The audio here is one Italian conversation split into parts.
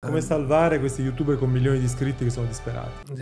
Come eh. salvare questi youtuber con milioni di iscritti che sono disperati?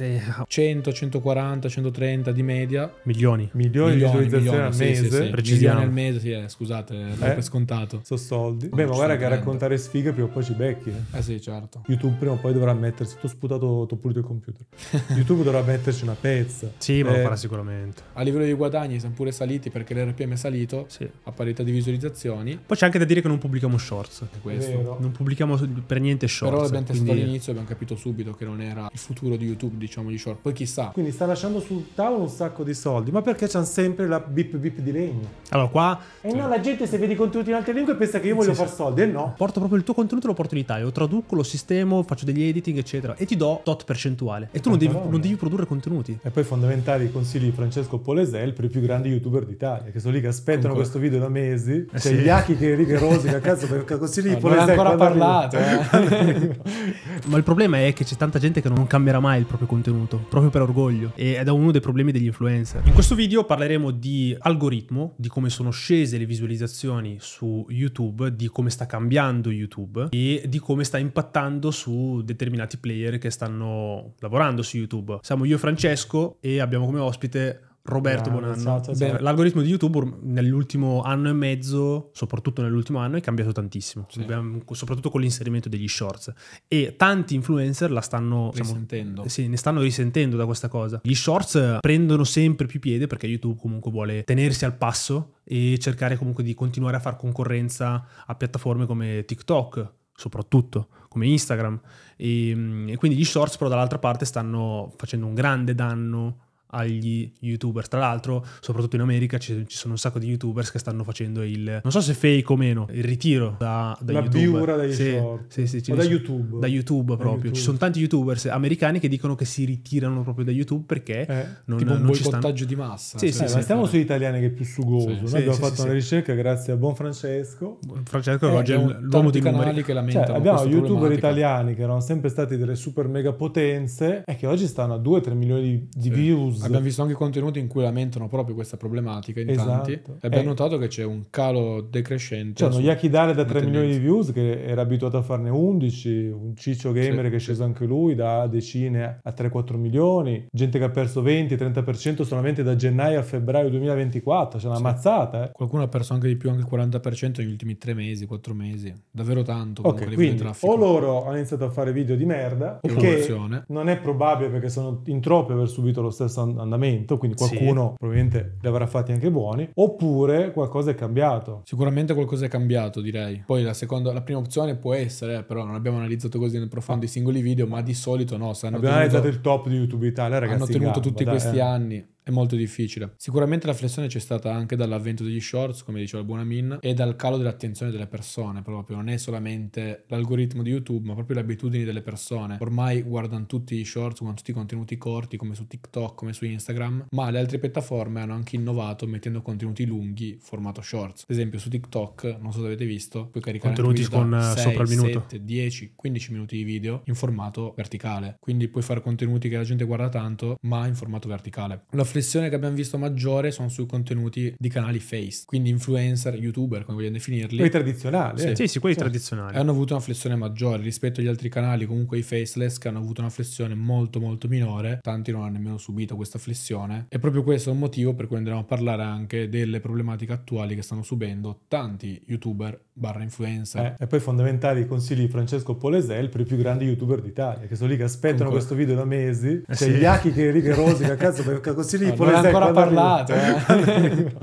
100, 140, 130 di media. Milioni. Milioni, di visualizzazioni milioni, al mese. Sì, sì, sì. Milioni al mese, sì, eh, scusate, l'ho eh? eh? per scontato. Sono soldi. Beh, ma guarda che a raccontare sfighe prima o poi ci becchi. Eh. eh sì, certo. YouTube prima o poi dovrà mettersi, t'ho sputato, t'ho pulito il computer. YouTube dovrà metterci una pezza. Sì, ma lo eh. farà sicuramente. A livello di guadagni siamo pure saliti perché l'RPM è salito sì. a parità di visualizzazioni. Poi c'è anche da dire che non pubblichiamo shorts. È Questo. Non pubblichiamo per niente shorts. Però abbiamo testato quindi... all'inizio e abbiamo capito subito che non era il futuro di YouTube, diciamo, di short. Poi chissà. Quindi sta lasciando sul tavolo un sacco di soldi, ma perché c'hanno sempre la bip bip di legno? Allora qua... E eh no, la gente se vede i contenuti in altre lingue pensa che io voglio sì, fare soldi, e eh no. Porto proprio il tuo contenuto, e lo porto in Italia, lo traduco, lo sistemo, faccio degli editing, eccetera, e ti do tot percentuale. E tu non devi, non devi, produrre contenuti. E poi fondamentali i consigli di Francesco Polesel per i più grandi youtuber d'Italia, che sono lì che aspettano Concordo. questo video da mesi. Eh, C'è cioè, sì. gli acchi che righe rosica, cazzo, perché consigli di no, Polesel. Non ancora parlato, eh. Ma il problema è che c'è tanta gente che non cambierà mai il proprio contenuto, proprio per orgoglio. E è uno dei problemi degli influencer. In questo video parleremo di algoritmo, di come sono scese le visualizzazioni su YouTube, di come sta cambiando YouTube e di come sta impattando su determinati player che stanno lavorando su YouTube. Siamo io e Francesco e abbiamo come ospite Roberto no, Bonanno. Esatto, esatto. Beh, l'algoritmo di YouTube nell'ultimo anno e mezzo, soprattutto nell'ultimo anno, è cambiato tantissimo, sì. soprattutto con l'inserimento degli shorts. E tanti influencer la stanno risentendo. Diciamo, sì, ne stanno risentendo da questa cosa. Gli shorts prendono sempre più piede perché YouTube comunque vuole tenersi al passo e cercare comunque di continuare a far concorrenza a piattaforme come TikTok, soprattutto come Instagram. E, ehm, e quindi gli shorts, però, dall'altra parte stanno facendo un grande danno agli youtuber. Tra l'altro, soprattutto in America ci, ci, sono un sacco di youtubers che stanno facendo il non so se fake o meno, il ritiro da, da La YouTube. biura dai sì, short. Sì, sì, da YouTube. Da YouTube proprio. Da YouTube. Ci sono tanti youtubers americani che dicono che si ritirano proprio da YouTube perché eh, non, tipo un non ci stanno di massa. Sì, sì, eh, sì, ma stiamo sugli italiani che è più sugoso. Noi abbiamo fatto una ricerca grazie a buon Francesco. Francesco eh, oggi è l'uomo di canali che lamentano cioè, abbiamo youtuber italiani che erano sempre stati delle super mega potenze e che oggi stanno a 2-3 milioni di, di views Abbiamo visto anche contenuti in cui lamentano proprio questa problematica in esatto. tanti. E abbiamo eh. notato che c'è un calo decrescente. C'erano cioè, Yakidale da 3 milioni di views che era abituato a farne 11, un Ciccio Gamer sì, che è sceso sì. anche lui da decine a 3-4 milioni, gente che ha perso 20-30% solamente da gennaio a febbraio 2024, c'è una sì. mazzata. Eh. Qualcuno ha perso anche di più, anche il 40% negli ultimi 3 mesi, 4 mesi, davvero tanto. Ok, quindi o loro hanno iniziato a fare video di merda, che non è probabile perché sono in troppi a aver subito lo stesso andamento, quindi qualcuno sì. probabilmente li avrà fatti anche buoni, oppure qualcosa è cambiato. Sicuramente qualcosa è cambiato, direi. Poi la, seconda, la prima opzione può essere, eh, però non abbiamo analizzato così nel profondo ah. i singoli video, ma di solito no. Abbiamo tenuto, analizzato il top di YouTube Italia, ragazzi. Hanno tenuto gamba, tutti dai, questi eh. anni è molto difficile. Sicuramente la flessione c'è stata anche dall'avvento degli shorts, come diceva il buon Amin, e dal calo dell'attenzione delle persone proprio. Non è solamente l'algoritmo di YouTube, ma proprio le abitudini delle persone. Ormai guardano tutti i shorts, guardano tutti i contenuti corti, come su TikTok, come su Instagram, ma le altre piattaforme hanno anche innovato mettendo contenuti lunghi formato shorts. Ad esempio su TikTok, non so se avete visto, puoi caricare contenuti con 6, eh, sopra il minuto. 7, 10, 15 minuti di video in formato verticale. Quindi puoi fare contenuti che la gente guarda tanto, ma in formato verticale. La flessione che abbiamo visto maggiore sono sui contenuti di canali face, quindi influencer, youtuber, come vogliamo definirli. Quelli tradizionali. Sì, eh. sì, sì quelli sì. tradizionali. Hanno avuto una flessione maggiore rispetto agli altri canali, comunque i faceless che hanno avuto una flessione molto molto minore, tanti non hanno nemmeno subito questa flessione. E proprio questo è un motivo per cui andremo a parlare anche delle problematiche attuali che stanno subendo tanti youtuber barra influencer. Eh, e poi fondamentali i consigli di Francesco Polesel per i più grandi youtuber d'Italia, che sono lì che aspettano Concordo. questo video da mesi. C'è eh cioè, sì. Iachi che, che rosica, cazzo, perché consigli tipo eh, non hai ancora parlato, cioè. eh.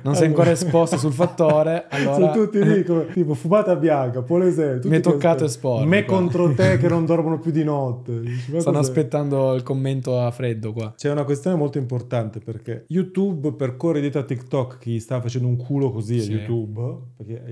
non sei ancora esposto sul fattore. Allora... Sono tutti lì come, tipo fumata bianca, Polese. Mi è toccato esporre. Me qua. contro te che non dormono più di notte. Dici, Stanno aspettando il commento a freddo qua. C'è una questione molto importante perché YouTube percorre dietro a TikTok chi sta facendo un culo così sì. a YouTube, perché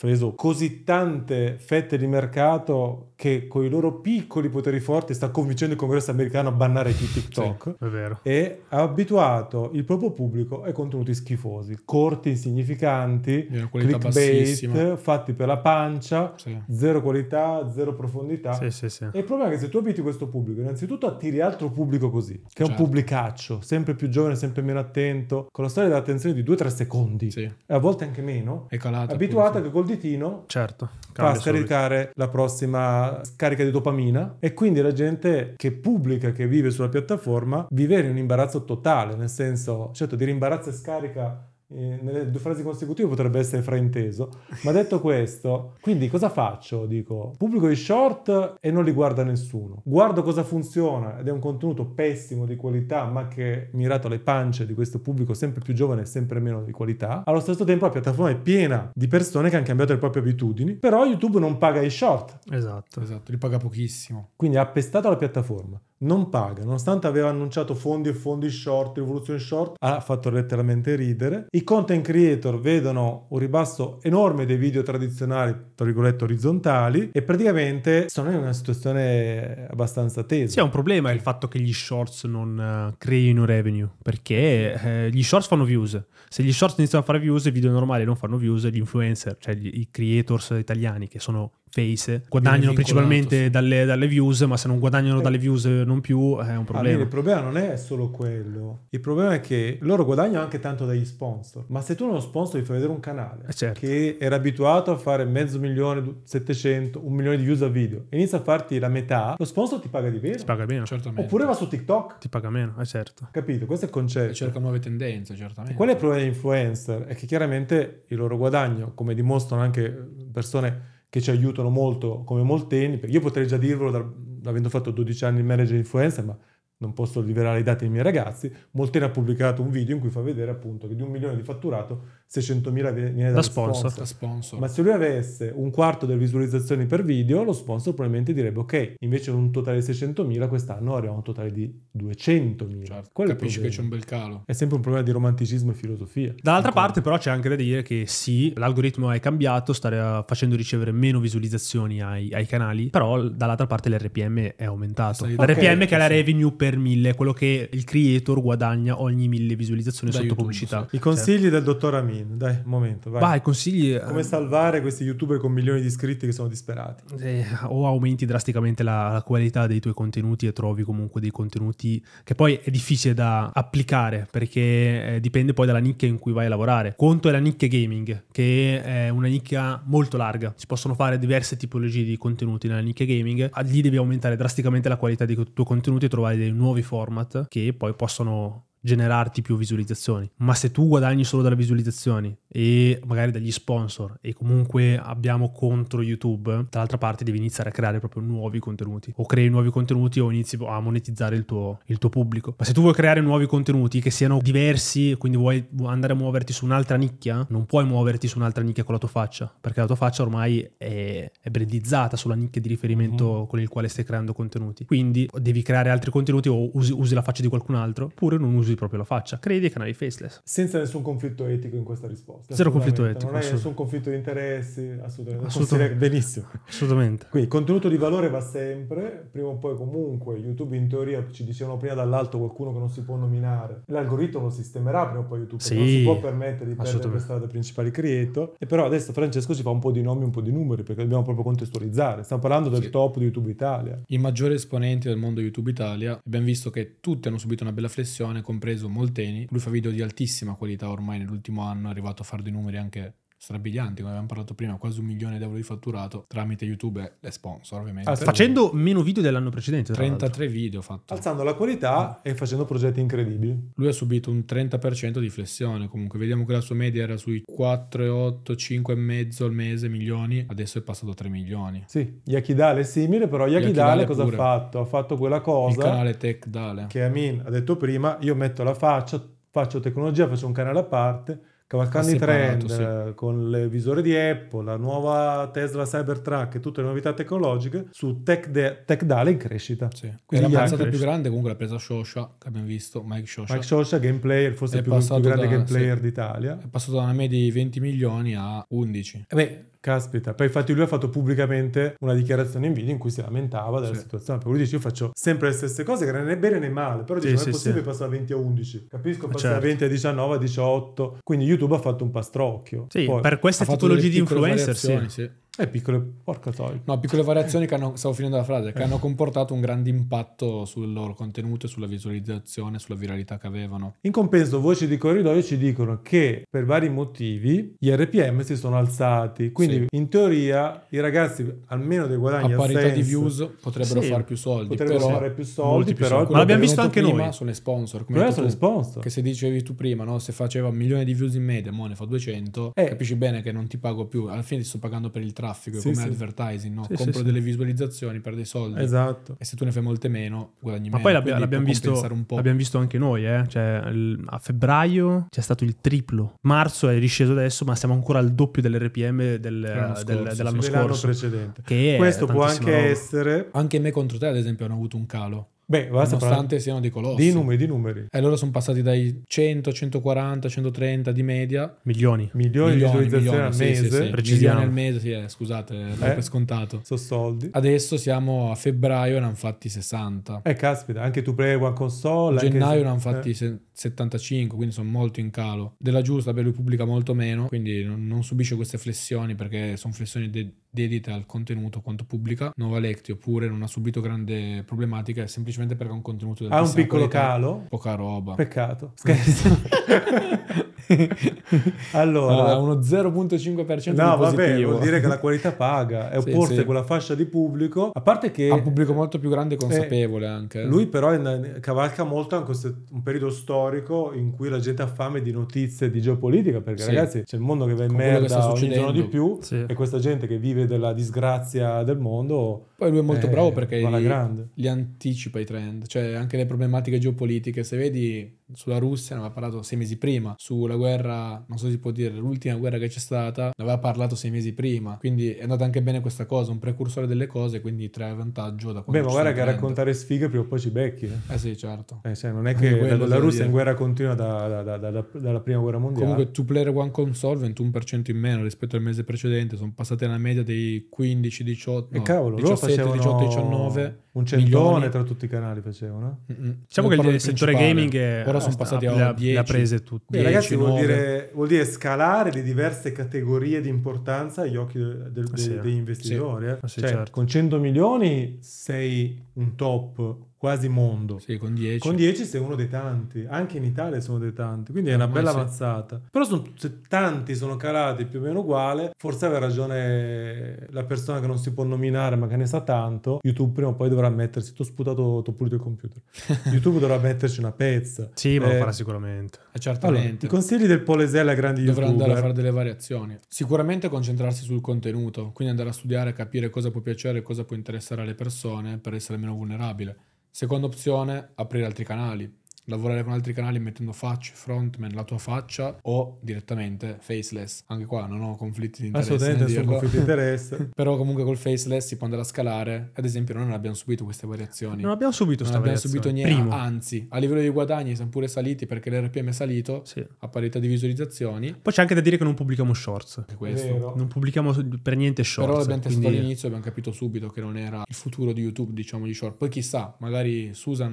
preso così tante fette di mercato che con i loro piccoli poteri forti sta convincendo il congresso americano a bannare chi TikTok sì, e ha abituato il proprio pubblico ai contenuti schifosi, corti, insignificanti, clickbait, bassissima. fatti per la pancia, sì. zero qualità, zero profondità. Sì, e il problema è che se tu abiti questo pubblico, innanzitutto attiri altro pubblico così, che certo. è un certo. pubblicaccio, sempre più giovane, sempre meno attento, con la storia dell'attenzione di 2-3 secondi e a volte anche meno, è calata, abituata che col col ditino certo, fa scaricare subito. la prossima scarica di dopamina e quindi la gente che pubblica, che vive sulla piattaforma, vive in un imbarazzo totale, nel senso, certo, dire imbarazzo e scarica nelle due frasi consecutive potrebbe essere frainteso. Ma detto questo, quindi cosa faccio? Dico, pubblico i short e non li guarda nessuno. Guardo cosa funziona ed è un contenuto pessimo di qualità, ma che mirato alle pance di questo pubblico sempre più giovane e sempre meno di qualità. Allo stesso tempo la piattaforma è piena di persone che hanno cambiato le proprie abitudini, però YouTube non paga i short. Esatto, esatto, li paga pochissimo. Quindi ha appestato la piattaforma non paga, nonostante aveva annunciato fondi e fondi short, rivoluzione short, ha fatto letteralmente ridere. I content creator vedono un ribasso enorme dei video tradizionali, tra virgolette, orizzontali e praticamente sono in una situazione abbastanza tesa. Sì, è un problema il fatto che gli shorts non eh, creino revenue, perché eh, gli shorts fanno views. Se gli shorts iniziano a fare views, i video normali non fanno views, gli influencer, cioè gli, i creators italiani che sono face. Guadagnano principalmente sì. dalle, dalle, views, ma se non guadagnano eh. dalle views eh, non più eh, è un ah, problema. Allora, il problema non è solo quello. Il problema è che loro guadagnano anche tanto dagli sponsor. Ma se tu uno sponsor ti fai vedere un canale eh certo. che era abituato a fare mezzo milione, 700, un milione di views a video, e inizia a farti la metà, lo sponsor ti paga di meno. Ti paga meno, certamente. Oppure va su TikTok. Ti paga meno, eh certo. Capito? Questo è il concetto. E cerca nuove tendenze, certamente. Qual è il problema degli influencer? È che chiaramente il loro guadagno, come dimostrano anche persone che ci aiutano molto come Molteni. Io potrei già dirvelo, avendo fatto 12 anni in manager influencer, ma non posso rivelare i dati dei miei ragazzi, Molten ha pubblicato un video in cui fa vedere appunto che di un milione di fatturato 600.000 viene da, sponsor. sponsor. da sponsor. Ma se lui avesse un quarto delle visualizzazioni per video, lo sponsor probabilmente direbbe ok, invece di un totale di 600.000 quest'anno arriviamo a un totale di 200.000. Certo, Quello capisci che c'è un bel calo. È sempre un problema di romanticismo e filosofia. Dall'altra Ancora. parte però c'è anche da dire che sì, l'algoritmo è cambiato, sta facendo ricevere meno visualizzazioni ai, ai canali, però dall'altra parte l'RPM è aumentato. L'RPM okay, che è la revenue per per mille quello che il creator guadagna ogni mille visualizzazioni da sotto YouTube, pubblicità. Sì. I consigli certo. del dottor Amin, dai, un momento, vai. vai consigli... Eh, Come salvare questi youtuber con milioni di iscritti che sono disperati? Eh, o aumenti drasticamente la, la qualità dei tuoi contenuti e trovi comunque dei contenuti che poi è difficile da applicare perché eh, dipende poi dalla nicchia in cui vai a lavorare. Conto è la nicchia gaming, che è una nicchia molto larga, si possono fare diverse tipologie di contenuti nella nicchia gaming, lì devi aumentare drasticamente la qualità dei tuoi contenuti e trovare dei nuovi nuovi format che poi possono generarti più visualizzazioni. Ma se tu guadagni solo dalle visualizzazioni e magari dagli sponsor e comunque abbiamo contro YouTube, dall'altra parte devi iniziare a creare proprio nuovi contenuti. O crei nuovi contenuti o inizi a monetizzare il tuo, il tuo pubblico. Ma se tu vuoi creare nuovi contenuti che siano diversi, quindi vuoi andare a muoverti su un'altra nicchia, non puoi muoverti su un'altra nicchia con la tua faccia, perché la tua faccia ormai è, è brandizzata sulla nicchia di riferimento mm-hmm. con il quale stai creando contenuti. Quindi devi creare altri contenuti o usi, usi la faccia di qualcun altro, oppure non usi così proprio la faccia. Credi ai canali faceless. Senza nessun conflitto etico in questa risposta. Zero conflitto etico. Non hai nessun conflitto di interessi, assolutamente. assolutamente. Benissimo. Assolutamente. Quindi contenuto di valore va sempre, prima o poi comunque YouTube in teoria ci dicevano prima dall'alto qualcuno che non si può nominare. L'algoritmo lo sistemerà prima o poi YouTube, sì, non si può permettere di perdere per strada principali creator. E però adesso Francesco ci fa un po' di nomi, un po' di numeri perché dobbiamo proprio contestualizzare. Stiamo parlando del sì. top di YouTube Italia. I maggiori esponenti del mondo YouTube Italia abbiamo visto che tutti hanno subito una bella flessione con preso Molteni, lui fa video di altissima qualità ormai nell'ultimo anno, è arrivato a fare dei numeri anche strabilianti, come abbiamo parlato prima, quasi un milione di euro di fatturato tramite YouTube e sponsor, ovviamente. Alz- ah, facendo meno video dell'anno precedente. 33 video fatto. Alzando la qualità e facendo progetti incredibili. Lui ha subito un 30% di flessione, comunque vediamo che la sua media era sui 4,8, 5,5 al mese milioni, adesso è passato a 3 milioni. Sì, Yakidale è simile, però Yakidale, Yakidale cosa pure. ha fatto? Ha fatto quella cosa... Il canale Tech Dale. Che Amin ha detto prima, io metto la faccia, faccio tecnologia, faccio un canale a parte cavalcando i trend sì. con il visore di Apple, la nuova Tesla Cybertruck e tutte le novità tecnologiche su Tech, de- tech Dale in crescita. Sì. Quindi l'avanzata più grande comunque la presa Shosha, che abbiamo visto, Mike Shosha. Mike Shosha, game player, forse il più, più, grande da, game player sì. d'Italia. È passato da una media di 20 milioni a 11. Eh beh, Caspita, poi infatti lui ha fatto pubblicamente una dichiarazione in video in cui si lamentava della sì. situazione, Poi lui dice io faccio sempre le stesse cose, che non è né bene né male, però dice sì, non è possibile sì. passare da 20 certo. a 11, capisco passare da 20 a 19 a 18, quindi YouTube ha fatto un pastrocchio. Sì, Poi, per queste tipologie di influencer sì. sì. E eh, piccole, porca toglia. No, piccole variazioni che hanno, stavo finendo la frase, che hanno comportato un grande impatto sul loro contenuto, sulla visualizzazione, sulla viralità che avevano. In compenso, voci di corridoio ci dicono che per vari motivi gli RPM si sono alzati. Quindi, sì. in teoria, i ragazzi, almeno dei guadagni a parità di views, potrebbero sì, fare più soldi. Potrebbero però, fare più soldi, però. Più soldi. Ma l'abbiamo visto anche prima noi. Sono le sponsor. Come sono le sponsor. Che se dicevi tu prima, no? se faceva un milione di views in media, mo ne fa 200, eh. capisci bene che non ti pago più. Alla fine ti sto pagando per il traffico traffico, sì, come sì. advertising, no? sì, compro delle visualizzazioni per dei soldi. Esatto. E se tu ne fai molte meno, guadagni Ma meno. Ma poi l'abbia, l'abbiamo, visto, l'abbiamo visto anche noi, eh? cioè, a febbraio c'è stato il triplo, marzo è risceso adesso, ma siamo ancora al doppio dell'RPM del, dell'anno scorso. Del, dell'anno scorso precedente. Che Questo può anche roba. essere... Anche me contro te, ad esempio, hanno avuto un calo. Beh, basta nonostante siano dei colossi. Di numeri, di numeri. E loro sono passati dai 100, 140, 130 di media. Milioni. Milioni, milioni di visualizzazioni milioni, al mese. Sì, sì, Precisiamo. Milioni al mese, sì, eh, scusate, eh, l'ho eh, per scontato. Sono soldi. Adesso siamo a febbraio e ne hanno fatti 60. Eh, caspita, anche tu play One Console. A gennaio anche... ne hanno fatti eh. 75, quindi sono molto in calo. Della giusta, beh, lui pubblica molto meno, quindi non, non subisce queste flessioni perché sono flessioni de- dedicate al contenuto quanto pubblica. Nova Lectio pure non ha subito grande problematica, è semplicemente semplicemente perché ha un contenuto del Ha un piccolo qualità. calo. Poca roba. Peccato. Scherzo. allora, allora, ah, uno 0.5% no, vabbè, vuol dire che la qualità paga. E sì, sì. quella fascia di pubblico, a parte che... Ha un pubblico molto più grande e eh, consapevole eh, anche. Lui però in, cavalca molto anche un periodo storico in cui la gente ha fame di notizie di geopolitica, perché sì. ragazzi c'è il mondo che va in Con merda ogni giorno di più sì. e questa gente che vive della disgrazia del mondo... Poi lui è molto eh, bravo perché gli, gli anticipa i trend, cioè anche le problematiche geopolitiche. Se vedi sulla Russia ne aveva parlato sei mesi prima, sulla la guerra, non so se si può dire, l'ultima guerra che c'è stata, ne aveva parlato sei mesi prima. Quindi è andata anche bene questa cosa, un precursore delle cose, quindi trae vantaggio da Beh, ma guarda che a raccontare sfighe prima o poi ci becchi. Eh, eh sì, certo. Eh, cioè, non è che la, la, Russia è in guerra continua da, da, da, dalla prima guerra mondiale. Comunque, tu player one console 21% in meno rispetto al mese precedente, sono passate una media dei 15, 18, no, cavolo, 17, 18, 19. Un centone tra tutti i canali facevano. Eh. Diciamo non che il settore gaming è, ora sono passati a 10. La prese tutti. Ragazzi, vuol dire, vuol dire, scalare le diverse categorie di importanza agli occhi del, del, ah, sì. degli eh. investitori. Eh. Ah, sì. Eh. Cioè, certo. Con 100 milioni sei un top quasi mondo. Sì, con 10. Con 10 sei uno dei tanti, anche in Italia sono dei tanti, quindi è una eh, bella sì. mazzata. Però sono, se tanti sono calati più o meno uguale, forse aveva ragione la persona che non si può nominare ma che ne sa tanto, YouTube prima o poi dovrà mettersi, ti ho sputato, ti ho pulito il computer, YouTube dovrà metterci una pezza. Sì, eh, ma lo eh, farà sicuramente. Eh, certamente. Allora, I consigli del Polesella a grandi Dovrà YouTuber. andare a fare delle variazioni. Sicuramente concentrarsi sul contenuto, quindi andare a studiare, capire cosa può piacere e cosa può interessare alle persone per essere meno vulnerabile Seconda opzione, aprire altri canali lavorare con altri canali mettendo facce, frontman, la tua faccia o direttamente faceless. Anche qua non ho conflitti di interesse. Assolutamente, nessun conflitto di interesse. Però comunque col faceless si può andare a scalare. Ad esempio noi non abbiamo subito queste variazioni. Non abbiamo subito queste Non abbiamo subito niente. Anzi, a livello di guadagni siamo pure saliti perché l'RPM è salito sì. a parità di visualizzazioni. Poi c'è anche da dire che non pubblichiamo shorts. Non pubblichiamo per niente shorts. Però l'abbiamo quindi... testato all'inizio e abbiamo capito subito che non era il futuro di YouTube, diciamo, di short. Poi chissà, magari Susan,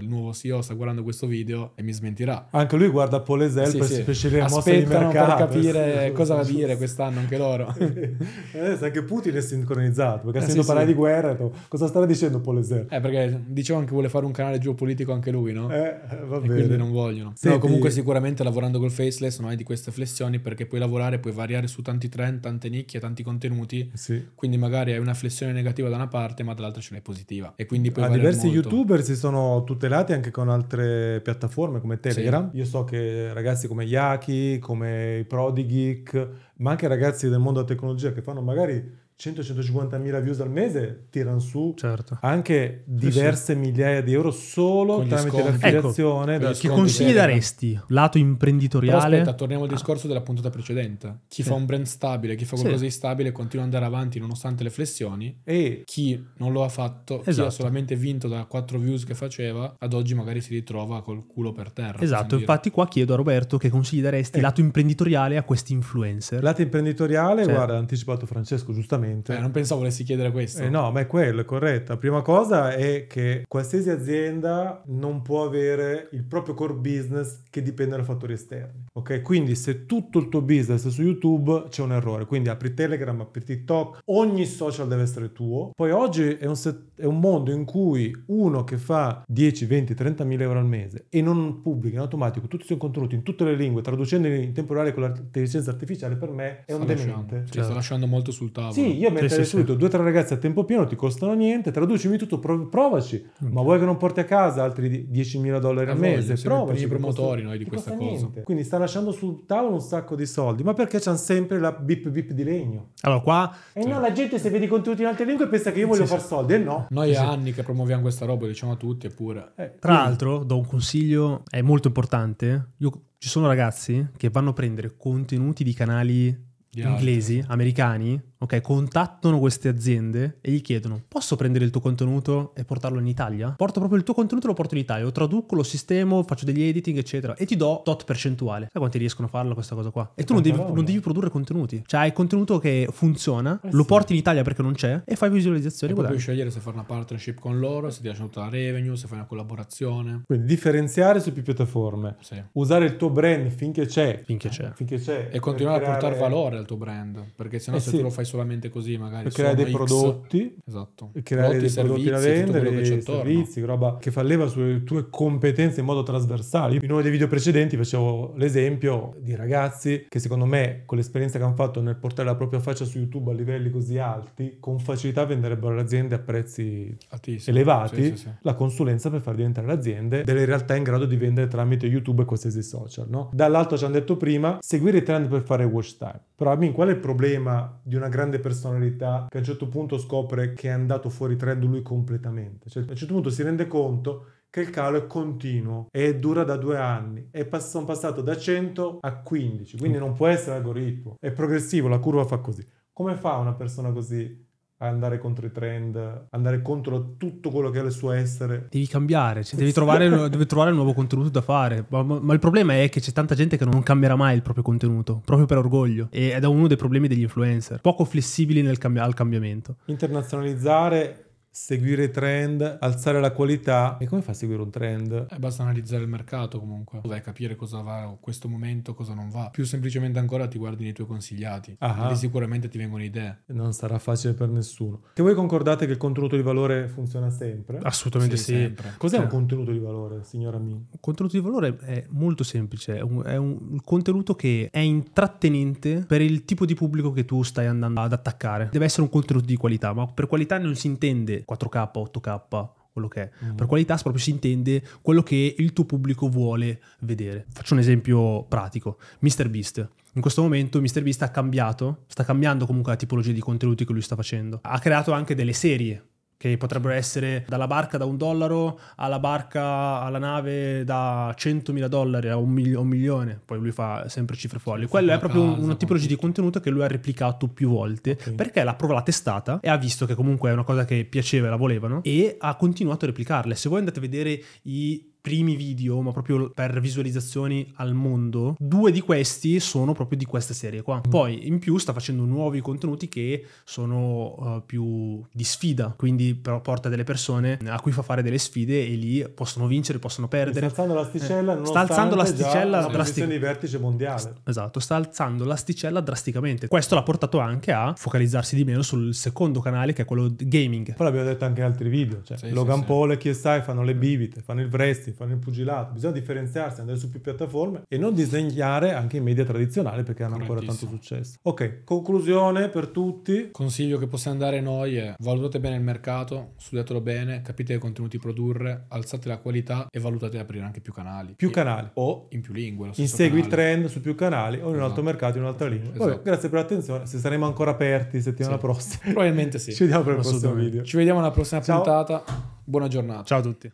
il nuovo CEO, sta guardando questo questo video e mi smentirà. Anche lui guarda Polesel sì, per sì. specificare mosse di mercato. per capire sì, cosa va a dire quest'anno anche loro. Adesso eh, anche Putin è sincronizzato, perché eh, sento sì, parlare di guerra, cosa stava dicendo Polesel? Eh, perché dicevano che vuole fare un canale geopolitico anche lui, no? Eh, va bene. E quindi non vogliono. Senti... No, comunque sicuramente lavorando col faceless non hai di queste flessioni perché puoi lavorare, puoi variare su tanti trend, tante nicchie, tanti contenuti. Sì. Quindi magari hai una flessione negativa da una parte, ma dall'altra ce n'è positiva. E quindi puoi ah, diversi molto. youtuber si sono tutelati anche con altre piattaforme come Telegram. Sì. Io so che ragazzi come Yaki, come i Prodigik, ma anche ragazzi del mondo della tecnologia che fanno magari 100-150.000 views al mese tirano su certo. anche diverse sì, sì. migliaia di euro solo Con tramite l'affiliazione. Ecco, che consigli daresti? Lato imprenditoriale? Però aspetta, torniamo al discorso ah. della puntata precedente. Chi sì. fa un brand stabile, chi fa qualcosa di stabile, continua ad andare avanti nonostante le flessioni e chi non lo ha fatto, esatto. chi ha esatto. solamente vinto da 4 views che faceva, ad oggi magari si ritrova col culo per terra. Esatto, infatti qua chiedo a Roberto che consigli daresti eh. lato imprenditoriale a questi influencer. Lato imprenditoriale, cioè guarda, ha anticipato Francesco giustamente assolutamente. Eh, non pensavo volessi chiedere questo. Eh, no, ma è quello, è corretto. La prima cosa è che qualsiasi azienda non può avere il proprio core business che dipende da fattori esterni. Ok, quindi se tutto il tuo business è su YouTube c'è un errore. Quindi apri Telegram, apri TikTok, ogni social deve essere tuo. Poi oggi è un, set- è un mondo in cui uno che fa 10, 20, 30 mila euro al mese e non pubblica in automatico tutti i suoi contenuti in tutte le lingue, traducendoli in temporale con l'intelligenza artificiale, per me è sta un demente. Lasciando, cioè, sta lasciando molto sul tavolo. Sì, io metterei sì, subito sì. due o tre ragazzi a tempo pieno, ti costano niente, traducimi tutto, provaci, mm. ma vuoi che non porti a casa altri 10.000 dollari al mese? Provaci. I promotori costa, noi di questa cosa. Niente. Quindi sta lasciando sul tavolo un sacco di soldi, ma perché c'hanno sempre la bip bip di legno? Allora qua... E eh no, cioè la gente se vedi contenuti in altre lingue pensa che io voglio sì, fare soldi, e no. Noi anni che promuoviamo questa roba, diciamo a tutti, eppure... Eh, Tra l'altro, do un consiglio, è molto importante, io, ci sono ragazzi che vanno a prendere contenuti di canali inglesi, altri. americani, ok, contattano queste aziende e gli chiedono: posso prendere il tuo contenuto e portarlo in Italia? Porto proprio il tuo contenuto e lo porto in Italia, lo traduco, lo sistemo, faccio degli editing, eccetera, e ti do tot percentuale. Sai quanti riescono a farlo questa cosa qua? E, e tu non devi, non devi, produrre contenuti. Cioè, hai contenuto che funziona, eh lo sì. porti in Italia perché non c'è e fai visualizzazioni. E puoi scegliere se fare una partnership con loro, se ti lasciano tutta la revenue, se fai una collaborazione. Quindi differenziare su più piattaforme. Sì. Usare il tuo brand finché c'è. Finché c'è. Finché c'è. E continuare creare... a portare valore dal tuo brand, perché sennò eh se tu lo fai solamente così magari... crea dei X. prodotti, esatto. crea prodotti, dei prodotti da vendere, dei servizi, roba che fa leva sulle tue competenze in modo trasversale. In uno dei video precedenti facevo l'esempio di ragazzi che secondo me con l'esperienza che hanno fatto nel portare la propria faccia su YouTube a livelli così alti, con facilità venderebbero le aziende a prezzi Altissimo. elevati, sì, sì, la consulenza per far diventare le aziende delle realtà in grado di vendere tramite YouTube e qualsiasi social. No? dall'altro ci hanno detto prima, seguire i trend per fare watch time. Però Robin, qual è il problema di una grande personalità che a un certo punto scopre che è andato fuori trend lui completamente? Cioè, a un certo punto si rende conto che il calo è continuo e dura da due anni e sono passato da 100 a 15, quindi non può essere algoritmo, è progressivo, la curva fa così. Come fa una persona così andare contro i trend, andare contro tutto quello che è il suo essere. Devi cambiare, cioè devi, trovare, devi trovare un nuovo contenuto da fare. Ma, ma, ma, il problema è che c'è tanta gente che non cambierà mai il proprio contenuto, proprio per orgoglio. Ed è uno dei problemi degli influencer, poco flessibili nel cambi- al cambiamento. Internazionalizzare seguire i trend, alzare la qualità. E come fa a seguire un trend? Eh, basta analizzare il mercato comunque, vai capire cosa va in questo momento, cosa non va. Più semplicemente ancora ti guardi nei tuoi consigliati, ah, ah. sicuramente ti vengono idee. Non sarà facile per nessuno. Che voi concordate che il contenuto di valore funziona sempre? Assolutamente sì. sì. Sempre. Cos'è sì. un contenuto di valore, signora Min? Un contenuto di valore è molto semplice, è un, è un contenuto che è intrattenente per il tipo di pubblico che tu stai andando ad attaccare. Deve essere un contenuto di qualità, ma per qualità non si intende 4K, 8K, quello che è. Mm. Per qualità proprio si intende quello che il tuo pubblico vuole vedere. Faccio un esempio pratico. MrBeast. In questo momento MrBeast ha cambiato, sta cambiando comunque la tipologia di contenuti che lui sta facendo. Ha creato anche delle serie che potrebbero essere dalla barca da un dollaro alla barca, alla nave da 100.000 dollari a un, mil- un milione, poi lui fa sempre cifre folli. Quello è proprio casa, una tipologia di contenuto che lui ha replicato più volte okay. perché l'ha provata testata e ha visto che comunque è una cosa che piaceva e la volevano e ha continuato a replicarle. Se voi andate a vedere i primi video, ma proprio per visualizzazioni al mondo, due di questi sono proprio di questa serie qua. Mm. Poi in più sta facendo nuovi contenuti che sono uh, più di sfida, quindi però porta delle persone a cui fa fare delle sfide e lì possono vincere, possono perdere. Sta alzando l'asticella, eh, sta alzando l'asticella drasticamente. di vertice mondiale. esatto, sta alzando l'asticella drasticamente. Questo l'ha portato anche a focalizzarsi di meno sul secondo canale che è quello gaming. Poi l'abbiamo detto anche in altri video, cioè sì, Logan sì, Paul e chi stai fanno le bibite, fanno il wrestling attrezzi, fare il pugilato, bisogna differenziarsi, andare su più piattaforme e non disegnare anche in media tradizionali perché hanno ancora tanto successo. Ok, conclusione per tutti. Consiglio che possiamo dare noi è valutate bene il mercato, studiatelo bene, capite che contenuti produrre, alzate la qualità e valutate di aprire anche più canali. Più e, canali. O in più lingue. Insegui il trend su più canali o in esatto. un altro mercato, in un'altra esatto. lingua. Esatto. Vabbè, grazie per l'attenzione. Se saremo ancora aperti settimana sì. prossima. Probabilmente sì. Ci vediamo per il prossimo video. Ci vediamo alla prossima Ciao. puntata. Buona giornata. Ciao a tutti.